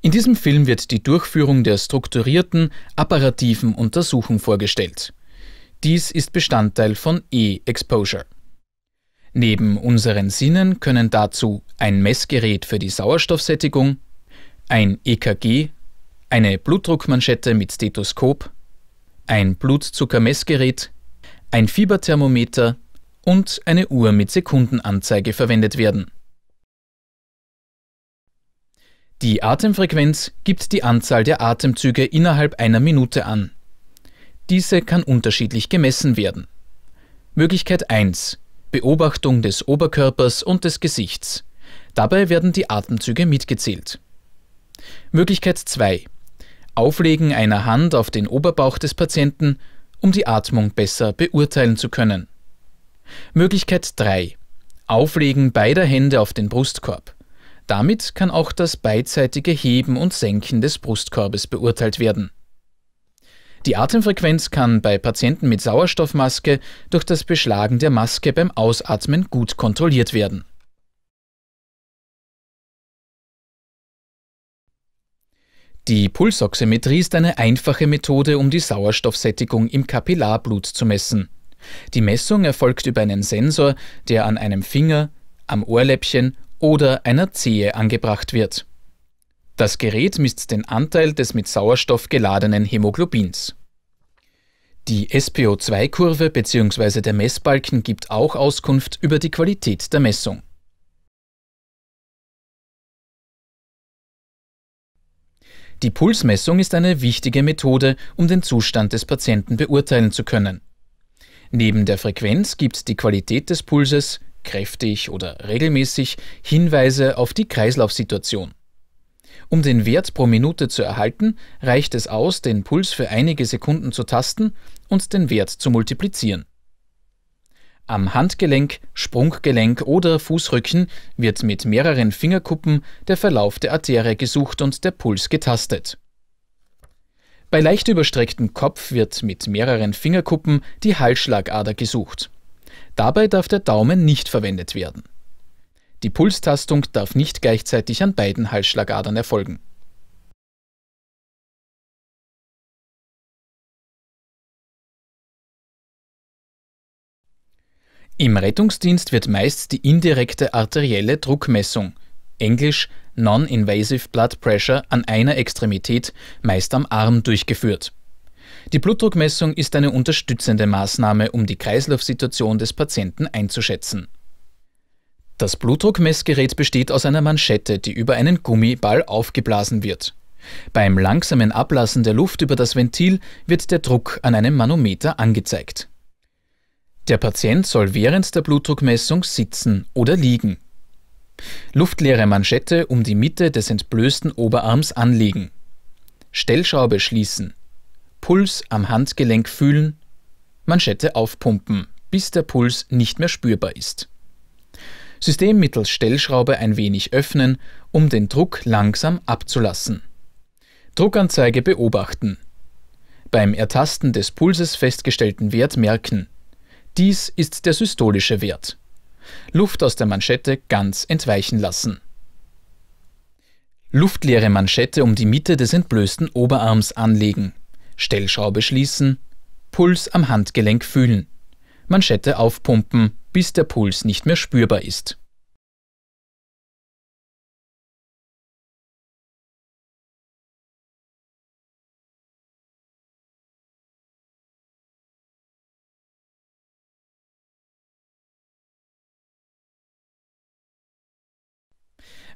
In diesem Film wird die Durchführung der strukturierten, apparativen Untersuchung vorgestellt. Dies ist Bestandteil von E-Exposure. Neben unseren Sinnen können dazu ein Messgerät für die Sauerstoffsättigung, ein EKG, eine Blutdruckmanschette mit Stethoskop, ein Blutzuckermessgerät, ein Fieberthermometer und eine Uhr mit Sekundenanzeige verwendet werden. Die Atemfrequenz gibt die Anzahl der Atemzüge innerhalb einer Minute an. Diese kann unterschiedlich gemessen werden. Möglichkeit 1. Beobachtung des Oberkörpers und des Gesichts. Dabei werden die Atemzüge mitgezählt. Möglichkeit 2. Auflegen einer Hand auf den Oberbauch des Patienten, um die Atmung besser beurteilen zu können. Möglichkeit 3. Auflegen beider Hände auf den Brustkorb. Damit kann auch das beidseitige Heben und Senken des Brustkorbes beurteilt werden. Die Atemfrequenz kann bei Patienten mit Sauerstoffmaske durch das Beschlagen der Maske beim Ausatmen gut kontrolliert werden. Die Pulsoximetrie ist eine einfache Methode, um die Sauerstoffsättigung im Kapillarblut zu messen. Die Messung erfolgt über einen Sensor, der an einem Finger, am Ohrläppchen oder einer Zehe angebracht wird. Das Gerät misst den Anteil des mit Sauerstoff geladenen Hämoglobins. Die SPO2-Kurve bzw. der Messbalken gibt auch Auskunft über die Qualität der Messung. Die Pulsmessung ist eine wichtige Methode, um den Zustand des Patienten beurteilen zu können. Neben der Frequenz gibt die Qualität des Pulses kräftig oder regelmäßig Hinweise auf die Kreislaufsituation. Um den Wert pro Minute zu erhalten, reicht es aus, den Puls für einige Sekunden zu tasten und den Wert zu multiplizieren. Am Handgelenk, Sprunggelenk oder Fußrücken wird mit mehreren Fingerkuppen der Verlauf der Arterie gesucht und der Puls getastet. Bei leicht überstrecktem Kopf wird mit mehreren Fingerkuppen die Halsschlagader gesucht. Dabei darf der Daumen nicht verwendet werden. Die Pulstastung darf nicht gleichzeitig an beiden Halsschlagadern erfolgen. Im Rettungsdienst wird meist die indirekte arterielle Druckmessung, englisch Non-Invasive Blood Pressure, an einer Extremität, meist am Arm durchgeführt die Blutdruckmessung ist eine unterstützende Maßnahme, um die Kreislaufsituation des Patienten einzuschätzen. Das Blutdruckmessgerät besteht aus einer Manschette, die über einen Gummiball aufgeblasen wird. Beim langsamen Ablassen der Luft über das Ventil wird der Druck an einem Manometer angezeigt. Der Patient soll während der Blutdruckmessung sitzen oder liegen. Luftleere Manschette um die Mitte des entblößten Oberarms anlegen. Stellschraube schließen. Puls am Handgelenk fühlen, Manschette aufpumpen, bis der Puls nicht mehr spürbar ist. System mittels Stellschraube ein wenig öffnen, um den Druck langsam abzulassen. Druckanzeige beobachten. Beim Ertasten des Pulses festgestellten Wert merken. Dies ist der systolische Wert. Luft aus der Manschette ganz entweichen lassen. Luftleere Manschette um die Mitte des entblößten Oberarms anlegen, Stellschraube schließen, Puls am Handgelenk fühlen, Manschette aufpumpen, bis der Puls nicht mehr spürbar ist.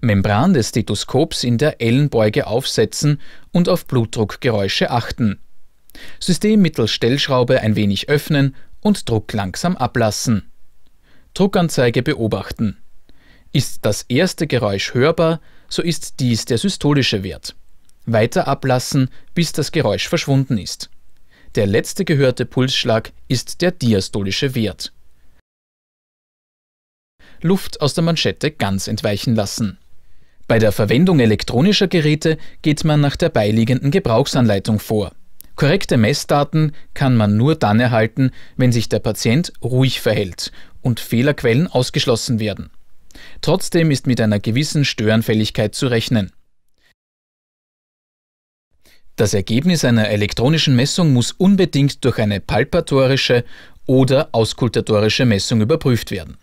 Membran des Stethoskops in der Ellenbeuge aufsetzen und auf Blutdruckgeräusche achten. System mittels Stellschraube ein wenig öffnen und Druck langsam ablassen. Druckanzeige beobachten. Ist das erste Geräusch hörbar, so ist dies der systolische Wert. Weiter ablassen, bis das Geräusch verschwunden ist. Der letzte gehörte Pulsschlag ist der diastolische Wert. Luft aus der Manschette ganz entweichen lassen. Bei der Verwendung elektronischer Geräte geht man nach der beiliegenden Gebrauchsanleitung vor. Korrekte Messdaten kann man nur dann erhalten, wenn sich der Patient ruhig verhält und Fehlerquellen ausgeschlossen werden. Trotzdem ist mit einer gewissen Störanfälligkeit zu rechnen. Das Ergebnis einer elektronischen Messung muss unbedingt durch eine palpatorische oder auskultatorische Messung überprüft werden.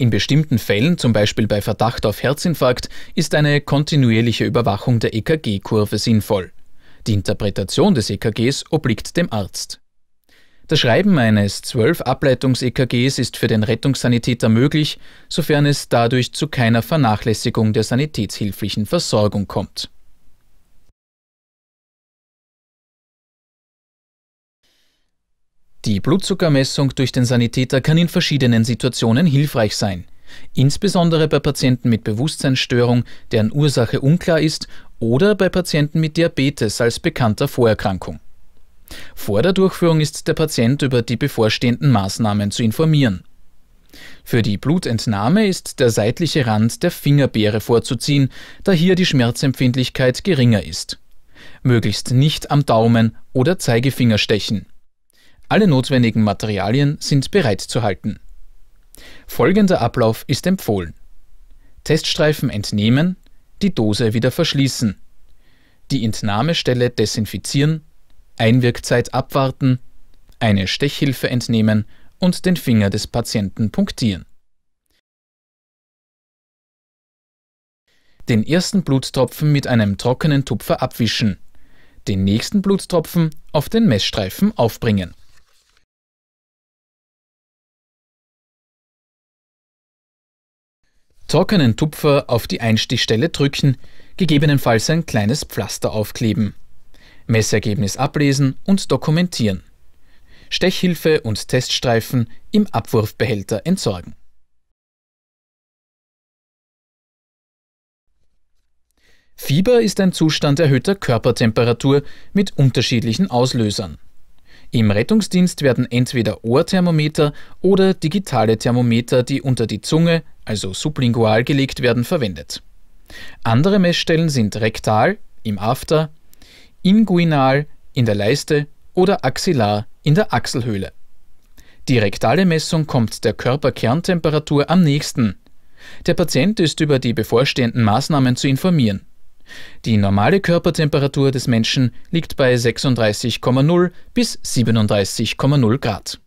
In bestimmten Fällen, zum Beispiel bei Verdacht auf Herzinfarkt, ist eine kontinuierliche Überwachung der EKG-Kurve sinnvoll. Die Interpretation des EKGs obliegt dem Arzt. Das Schreiben eines 12-Ableitungs-EKGs ist für den Rettungssanitäter möglich, sofern es dadurch zu keiner Vernachlässigung der sanitätshilflichen Versorgung kommt. Die Blutzuckermessung durch den Sanitäter kann in verschiedenen Situationen hilfreich sein. Insbesondere bei Patienten mit Bewusstseinsstörung, deren Ursache unklar ist, oder bei Patienten mit Diabetes als bekannter Vorerkrankung. Vor der Durchführung ist der Patient über die bevorstehenden Maßnahmen zu informieren. Für die Blutentnahme ist der seitliche Rand der Fingerbeere vorzuziehen, da hier die Schmerzempfindlichkeit geringer ist. Möglichst nicht am Daumen oder Zeigefinger stechen. Alle notwendigen Materialien sind bereitzuhalten. Folgender Ablauf ist empfohlen. Teststreifen entnehmen, die Dose wieder verschließen, die Entnahmestelle desinfizieren, Einwirkzeit abwarten, eine Stechhilfe entnehmen und den Finger des Patienten punktieren. Den ersten Bluttropfen mit einem trockenen Tupfer abwischen, den nächsten Bluttropfen auf den Messstreifen aufbringen. Trockenen Tupfer auf die Einstichstelle drücken, gegebenenfalls ein kleines Pflaster aufkleben. Messergebnis ablesen und dokumentieren. Stechhilfe und Teststreifen im Abwurfbehälter entsorgen. Fieber ist ein Zustand erhöhter Körpertemperatur mit unterschiedlichen Auslösern. Im Rettungsdienst werden entweder Ohrthermometer oder digitale Thermometer, die unter die Zunge, also sublingual gelegt werden, verwendet. Andere Messstellen sind rektal im After, inguinal in der Leiste oder axillar in der Achselhöhle. Die rektale Messung kommt der Körperkerntemperatur am nächsten. Der Patient ist über die bevorstehenden Maßnahmen zu informieren. Die normale Körpertemperatur des Menschen liegt bei 36,0 bis 37,0 Grad.